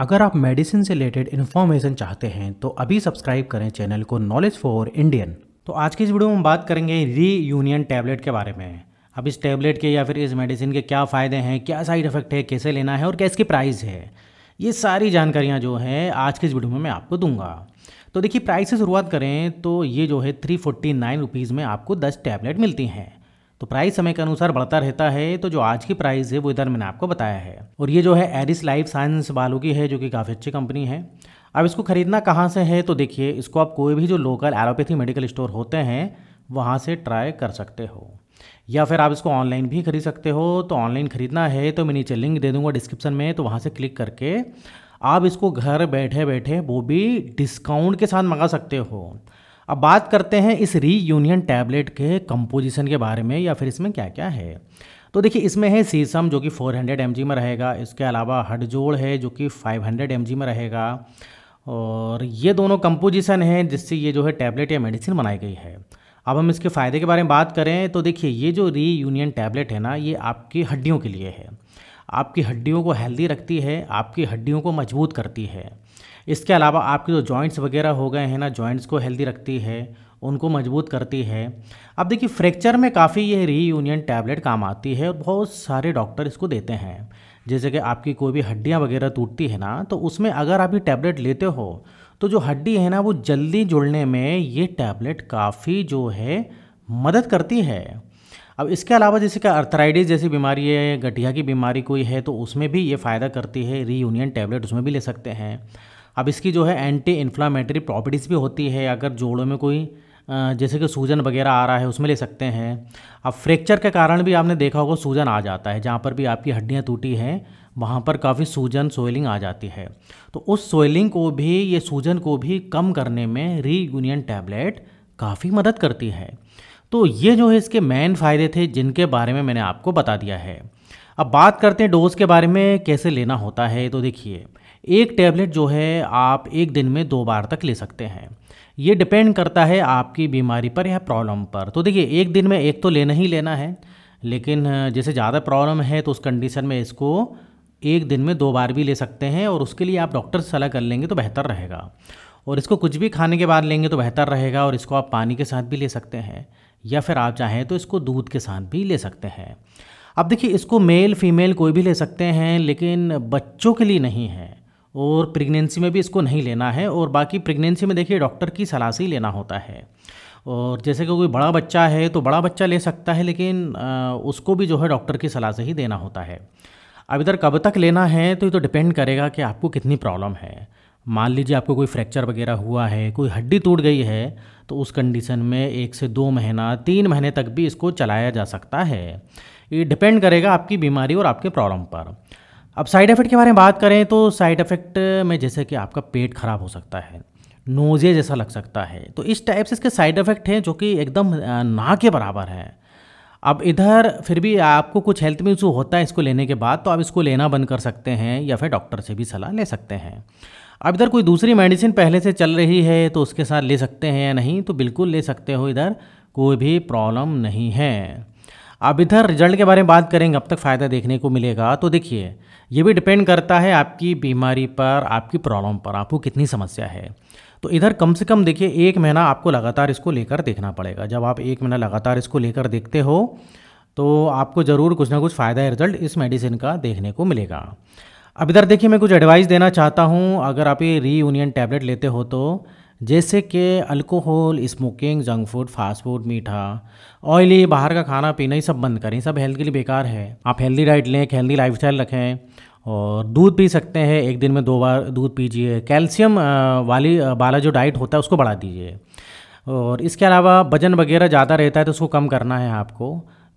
अगर आप मेडिसिन से रिलेटेड इन्फॉर्मेशन चाहते हैं तो अभी सब्सक्राइब करें चैनल को नॉलेज फॉर इंडियन तो आज की इस वीडियो में हम बात करेंगे री यूनियन टैबलेट के बारे में अब इस टैबलेट के या फिर इस मेडिसिन के क्या फ़ायदे हैं क्या साइड इफेक्ट है कैसे लेना है और क्या इसकी प्राइस है ये सारी जानकारियाँ जो है आज की इस वीडियो में मैं आपको दूंगा तो देखिए प्राइस से शुरुआत करें तो ये जो है थ्री फोर्टी नाइन रुपीज़ में आपको दस टैबलेट मिलती हैं तो प्राइस समय के अनुसार बढ़ता रहता है तो जो आज की प्राइस है वो इधर मैंने आपको बताया है और ये जो है एरिस लाइफ साइंस वालों की है जो कि काफ़ी अच्छी कंपनी है अब इसको खरीदना कहाँ से है तो देखिए इसको आप कोई भी जो लोकल एलोपैथी मेडिकल स्टोर होते हैं वहाँ से ट्राई कर सकते हो या फिर आप इसको ऑनलाइन भी खरीद सकते हो तो ऑनलाइन खरीदना है तो मैं नीचे लिंक दे दूंगा डिस्क्रिप्शन में तो वहाँ से क्लिक करके आप इसको घर बैठे बैठे वो भी डिस्काउंट के साथ मंगा सकते हो अब बात करते हैं इस री यूनियन टैबलेट के कंपोजिशन के बारे में या फिर इसमें क्या क्या है तो देखिए इसमें है सीसम जो कि 400 हंड्रेड में रहेगा इसके अलावा हडजोड़ है जो कि 500 हंड्रेड में रहेगा और ये दोनों कंपोजिशन हैं जिससे ये जो है टैबलेट या मेडिसिन बनाई गई है अब हम इसके फ़ायदे के बारे में बात करें तो देखिए ये जो री यूनियन टैबलेट है ना ये आपकी हड्डियों के लिए है आपकी हड्डियों को हेल्दी रखती है आपकी हड्डियों को मजबूत करती है इसके अलावा आपके जो जॉइंट्स वगैरह हो गए हैं ना जॉइंट्स को हेल्दी रखती है उनको मजबूत करती है अब देखिए फ्रैक्चर में काफ़ी ये रीयूनियन टैबलेट काम आती है और बहुत सारे डॉक्टर इसको देते हैं जैसे कि आपकी कोई भी हड्डियाँ वगैरह टूटती है ना तो उसमें अगर आप ये टैबलेट लेते हो तो जो हड्डी है ना वो जल्दी जुड़ने में ये टैबलेट काफ़ी जो है मदद करती है अब इसके अलावा जैसे कि अर्थराइटिस जैसी बीमारी है गठिया की बीमारी कोई है तो उसमें भी ये फ़ायदा करती है रीयूनियन टैबलेट उसमें भी ले सकते हैं अब इसकी जो है एंटी इन्फ्लामेटरी प्रॉपर्टीज़ भी होती है अगर जोड़ों में कोई जैसे कि सूजन वगैरह आ रहा है उसमें ले सकते हैं अब फ्रैक्चर के कारण भी आपने देखा होगा सूजन आ जाता है जहाँ पर भी आपकी हड्डियाँ टूटी हैं वहाँ पर काफ़ी सूजन सोइलिंग आ जाती है तो उस सोइलिंग को भी ये सूजन को भी कम करने में री यूनियन टैबलेट काफ़ी मदद करती है तो ये जो है इसके मेन फ़ायदे थे जिनके बारे में मैंने आपको बता दिया है अब बात करते हैं डोज़ के बारे में कैसे लेना होता है तो देखिए एक टैबलेट जो है आप एक दिन में दो बार तक ले सकते हैं ये डिपेंड करता है आपकी बीमारी पर या प्रॉब्लम पर तो देखिए एक दिन में एक तो लेना ही लेना है लेकिन जैसे ज़्यादा प्रॉब्लम है तो उस कंडीशन में इसको एक दिन में दो बार भी ले सकते हैं और उसके लिए आप डॉक्टर से सलाह कर लेंगे तो बेहतर रहेगा और इसको कुछ भी खाने के बाद लेंगे तो बेहतर रहेगा और इसको आप पानी के साथ भी ले सकते हैं या फिर आप चाहें तो इसको दूध के साथ भी ले सकते हैं अब देखिए इसको मेल फीमेल कोई भी ले सकते हैं लेकिन बच्चों के लिए नहीं है और प्रेगनेंसी में भी इसको नहीं लेना है और बाकी प्रेगनेंसी में देखिए डॉक्टर की सलाह से ही लेना होता है और जैसे कि कोई बड़ा बच्चा है तो बड़ा बच्चा ले सकता है लेकिन उसको भी जो है डॉक्टर की सलाह से ही देना होता है अब इधर कब तक लेना है तो ये तो डिपेंड करेगा कि आपको कितनी प्रॉब्लम है मान लीजिए आपको कोई फ्रैक्चर वगैरह हुआ है कोई हड्डी टूट गई है तो उस कंडीशन में एक से दो महीना तीन महीने तक भी इसको चलाया जा सकता है ये डिपेंड करेगा आपकी बीमारी और आपके प्रॉब्लम पर अब साइड इफ़ेक्ट के बारे में बात करें तो साइड इफ़ेक्ट में जैसे कि आपका पेट खराब हो सकता है नोज़े जैसा लग सकता है तो इस टाइप से इसके साइड इफ़ेक्ट हैं जो कि एकदम ना के बराबर हैं अब इधर फिर भी आपको कुछ हेल्थ में इशू होता है इसको लेने के बाद तो आप इसको लेना बंद कर सकते हैं या फिर डॉक्टर से भी सलाह ले सकते हैं अब इधर कोई दूसरी मेडिसिन पहले से चल रही है तो उसके साथ ले सकते हैं या नहीं तो बिल्कुल ले सकते हो इधर कोई भी प्रॉब्लम नहीं है अब इधर रिजल्ट के बारे में बात करेंगे अब तक फ़ायदा देखने को मिलेगा तो देखिए ये भी डिपेंड करता है आपकी बीमारी पर आपकी प्रॉब्लम पर आपको कितनी समस्या है तो इधर कम से कम देखिए एक महीना आपको लगातार इसको लेकर देखना पड़ेगा जब आप एक महीना लगातार इसको लेकर देखते हो तो आपको ज़रूर कुछ ना कुछ फ़ायदा रिजल्ट इस मेडिसिन का देखने को मिलेगा अब इधर देखिए मैं कुछ एडवाइस देना चाहता हूँ अगर आप ये रीयूनियन टैबलेट लेते हो तो जैसे कि alcohol smoking junk food fast food मीठा ऑयली बाहर का खाना पीना ये सब बंद करें सब हेल्थ के लिए बेकार है आप हेल्दी डाइट लें एक हेल्दी लाइफ रखें और दूध पी सकते हैं एक दिन में दो बार दूध पीजिए कैल्शियम वाली वाला जो डाइट होता है उसको बढ़ा दीजिए और इसके अलावा वजन वगैरह ज़्यादा रहता है तो उसको कम करना है आपको